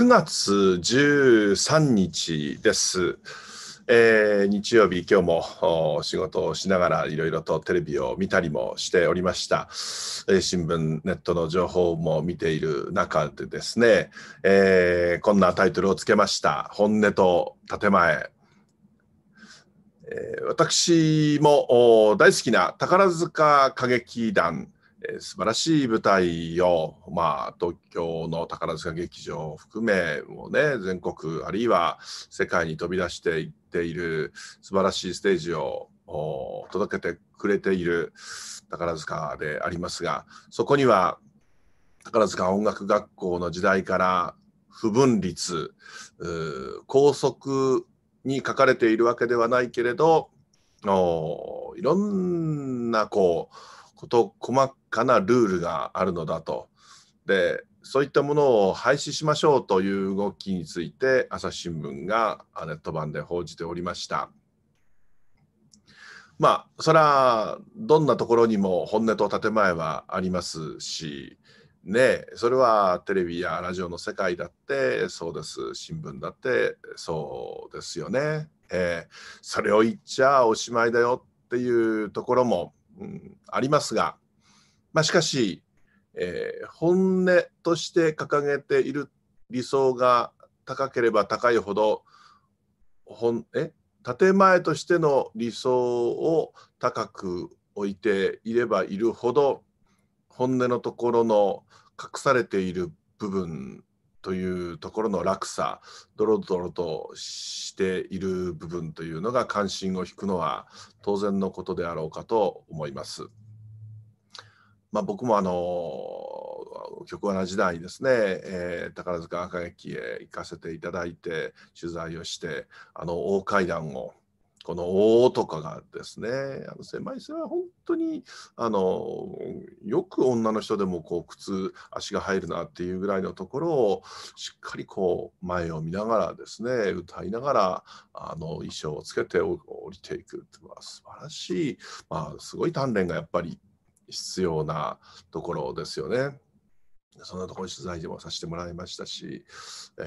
9月13日です。えー、日曜日、今日も仕事をしながらいろいろとテレビを見たりもしておりました、えー、新聞、ネットの情報も見ている中でですね、えー、こんなタイトルをつけました。本音と建前。えー、私も大好きな宝塚歌劇団えー、素晴らしい舞台を、まあ、東京の宝塚劇場を含めもう、ね、全国あるいは世界に飛び出していっている素晴らしいステージを届けてくれている宝塚でありますがそこには宝塚音楽学校の時代から不分律校則に書かれているわけではないけれどいろんなこうこと細かなルールがあるのだとでそういったものを廃止しましょうという動きについて朝日新聞がネット版で報じておりました。まあそれはどんなところにも本音と建前はありますしねそれはテレビやラジオの世界だってそうです新聞だってそうですよね。えー、それを言っちゃおしまいだよっていうところもうん、ありますが、まあ、しかし、えー、本音として掲げている理想が高ければ高いほど本え建前としての理想を高く置いていればいるほど本音のところの隠されている部分というところの落差ドロドロとしている部分というのが関心を引くのは当然のことであろうかと思います。まあ、僕もあの局アナ時代にですね、えー、宝塚赤劇へ行かせていただいて取材をしてあの大階段をこの「お」とかがですねあの狭い線は本当にあのよく女の人でもこう靴足が入るなっていうぐらいのところをしっかりこう前を見ながらですね歌いながらあの衣装をつけて降りていくっていうのは素晴らしい、まあ、すごい鍛錬がやっぱり必要なところですよね。そんなところ取材でもさせてもらいましたし、え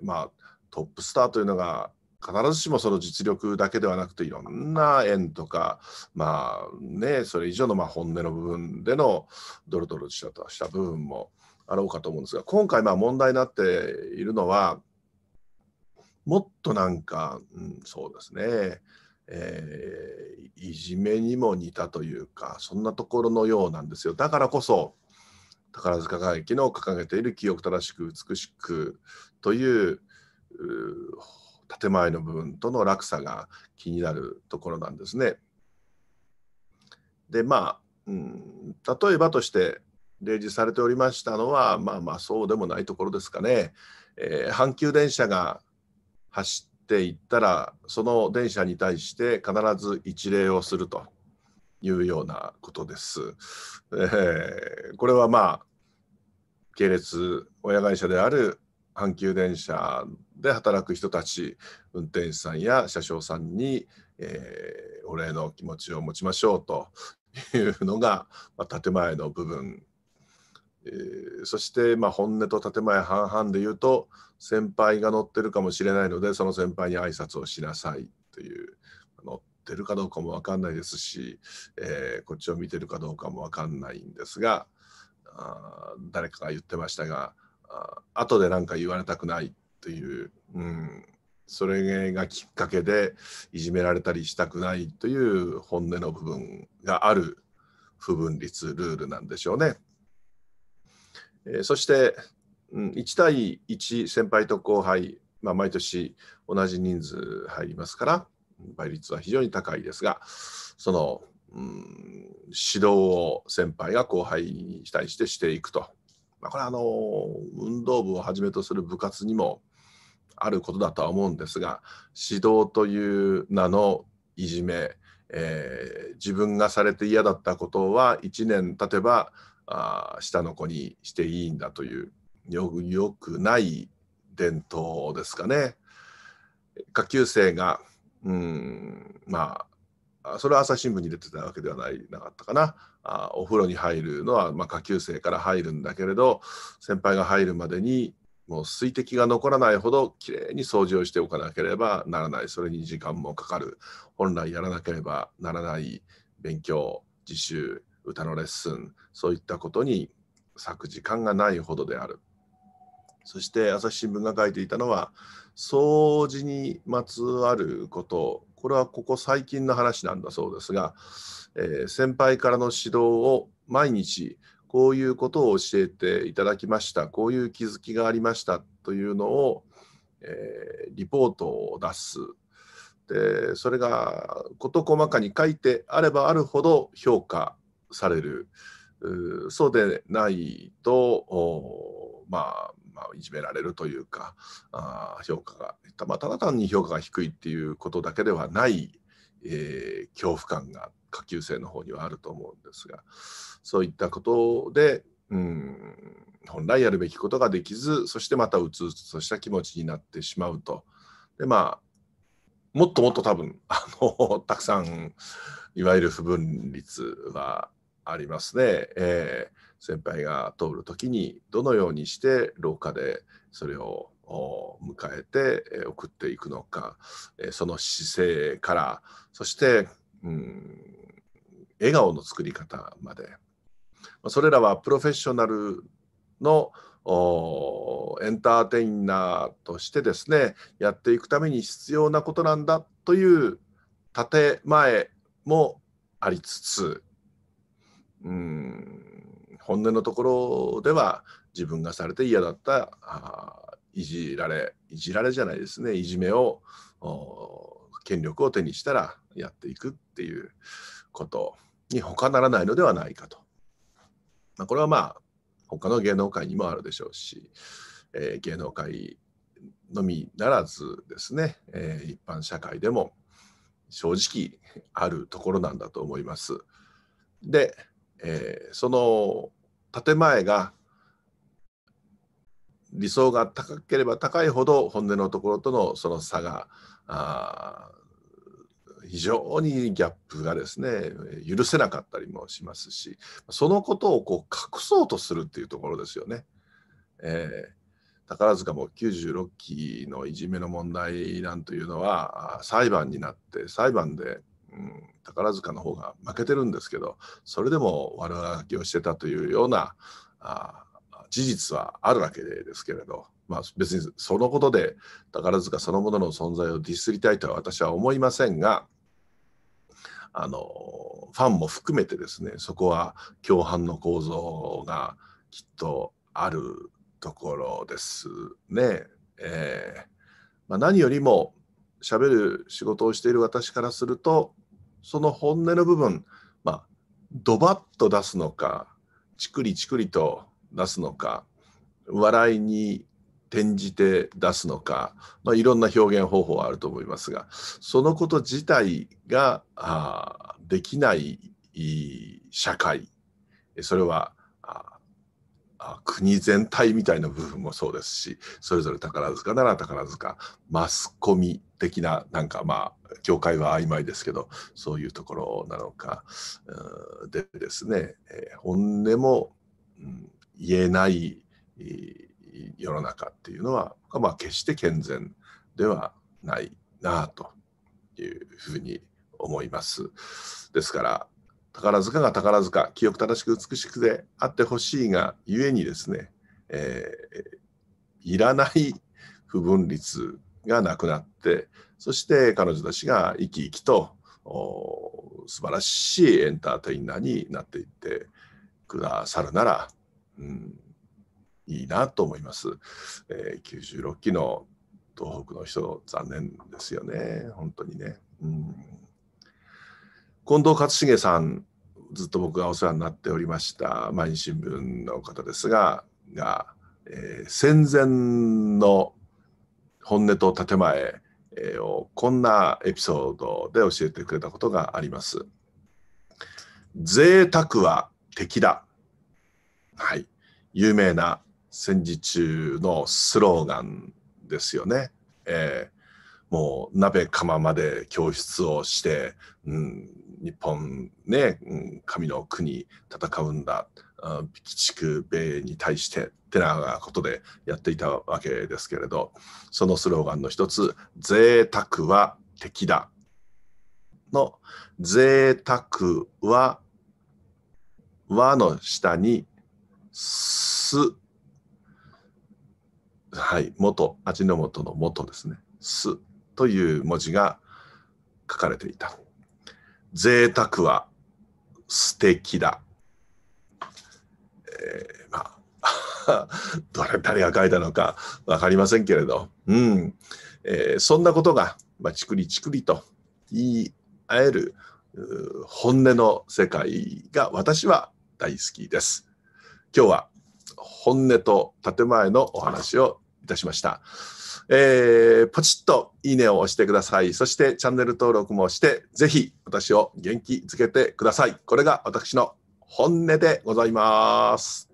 ー、まあトップスターというのが必ずしもその実力だけではなくていろんな縁とかまあねそれ以上のま本音の部分でのドロドロしたとした部分もあろうかと思うんですが今回まあ問題になっているのはもっとなんか、うん、そうですね、えー、いじめにも似たというかそんなところのようなんですよだからこそ宝塚歌劇の掲げている「記憶正しく美しく」という建前の部分との落差が気になるところなんですね。でまあ、うん、例えばとして例示されておりましたのはまあまあそうでもないところですかね。えー、阪急電車が走っていったらその電車に対して必ず一礼をするというようなことです。えー、これはまあ系列親会社である阪急電車で働く人たち運転手さんや車掌さんに、えー、お礼の気持ちを持ちましょうというのが、まあ、建前の部分、えー、そして、まあ、本音と建前半々で言うと先輩が乗ってるかもしれないのでその先輩に挨拶をしなさいという乗ってるかどうかも分かんないですし、えー、こっちを見てるかどうかも分かんないんですがあ誰かが言ってましたがあ後で何か言われたくないという、うん、それがきっかけでいじめられたりしたくないという本音の部分がある不分立ルールなんでしょうね。えー、そして、うん、1対1先輩と後輩、まあ、毎年同じ人数入りますから倍率は非常に高いですがその、うん、指導を先輩が後輩に対してしていくとまあ、これはあの運動部をはじめとする部活にもあることだとは思うんですが指導という名のいじめ、えー、自分がされて嫌だったことは1年経てばあ下の子にしていいんだというよくない伝統ですかね。下級生がうんまあそれは朝日新聞に出てたわけではないなかったかなあお風呂に入るのは、まあ、下級生から入るんだけれど先輩が入るまでにもう水滴が残らないほどきれいに掃除をしておかなければならないそれに時間もかかる本来やらなければならない勉強自習歌のレッスンそういったことに割く時間がないほどであるそして朝日新聞が書いていたのは掃除にまつわることこれはここ最近の話なんだそうですが、えー、先輩からの指導を毎日こういうことを教えていただきましたこういう気づきがありましたというのを、えー、リポートを出すでそれが事細かに書いてあればあるほど評価されるそうでないとまあまあ、いじめられるというかあ評価がた,、まあ、ただ単に評価が低いっていうことだけではない、えー、恐怖感が下級生の方にはあると思うんですがそういったことで、うん、本来やるべきことができずそしてまたうつうつとした気持ちになってしまうと。でまあもっともっと多分あのたくさんいわゆる不分率はありますね。えー、先輩が通る時にどのようにして廊下でそれを迎えて送っていくのか、その姿勢からそして、うん、笑顔の作り方までそれらはプロフェッショナルのエンターテイナーとしてですねやっていくために必要なことなんだという建前もありつつうん本音のところでは自分がされて嫌だったあいじられいじられじゃないですねいじめを権力を手にしたらやっていくっていうことに他ならないのではないかと。まあ、これはまあ他の芸能界にもあるでしょうし、えー、芸能界のみならずですね、えー、一般社会でも正直あるところなんだと思います。で、えー、その建前が理想が高ければ高いほど本音のところとのその差が非常にギャップがですね許せなかったりもしますしそのことをこう隠そうとするっていうところですよね。えー、宝塚も96期のいじめの問題なんというのは裁判になって裁判で宝塚の方が負けてるんですけどそれでも悪あがきをしてたというようなあ事実はあるわけですけれど、まあ、別にそのことで宝塚そのものの存在をディスりたいとは私は思いませんがあのファンも含めてですねそこは共犯の構造がきっとあるところですね。えーまあ、何よりも喋る仕事をしている私からするとその本音の部分、まあ、ドバッと出すのか、チクリチクリと出すのか、笑いに転じて出すのか、まあ、いろんな表現方法はあると思いますが、そのこと自体ができない社会、それは国全体みたいな部分もそうですしそれぞれ宝塚なら宝塚マスコミ的ななんかまあ業界は曖昧ですけどそういうところなのかでですね、えー、本音も、うん、言えない、えー、世の中っていうのは、まあ、決して健全ではないなあというふうに思います。ですから宝塚が宝塚、記憶正しく美しくであってほしいが、ゆえにですね、えー、いらない不分率がなくなって、そして彼女たちが生き生きと素晴らしいエンターテイナーになっていってくださるなら、うん、いいなと思います。えー、96期の東北の人、残念ですよね、本当にね。うん近藤勝重さんずっと僕がお世話になっておりました毎日新聞の方ですがが、えー、戦前の本音と建前をこんなエピソードで教えてくれたことがあります。贅沢は敵だ。はい。有名な戦時中のスローガンですよね。えー、もう鍋釜まで教室をして、うん、日本ね、神の国戦うんだ鬼畜米に対してってなことでやっていたわけですけれどそのスローガンの一つ「贅沢は敵だ」の「贅沢は」和の下に「す」はい元味の素の元ですね「す」という文字が書かれていた。贅沢は素敵だ。えー、まあ、どれ誰が書いたのか分かりませんけれど、うんえー、そんなことが、まあ、ちくりちくりと言い合える本音の世界が私は大好きです。今日は本音と建前のお話をいたしました。えー、ポチッといいねを押してください。そしてチャンネル登録もして、ぜひ私を元気づけてください。これが私の本音でございます。